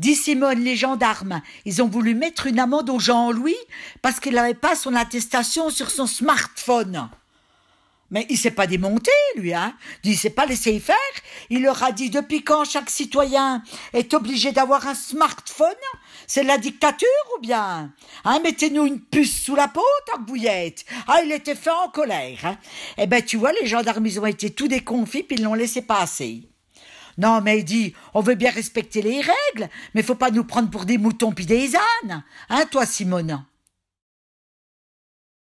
dit Simone, les gendarmes, ils ont voulu mettre une amende au Jean-Louis parce qu'il n'avait pas son attestation sur son smartphone. Mais il s'est pas démonté, lui, hein. Il s'est pas laissé y faire. Il leur a dit depuis quand chaque citoyen est obligé d'avoir un smartphone? C'est la dictature ou bien? Hein, mettez-nous une puce sous la peau, ta que Ah, il était fait en colère, hein. Eh ben, tu vois, les gendarmes, ils ont été tous déconfits puis ils l'ont laissé passer. Non, mais on veut bien respecter les règles, mais faut pas nous prendre pour des moutons pis des ânes. Hein, toi, Simone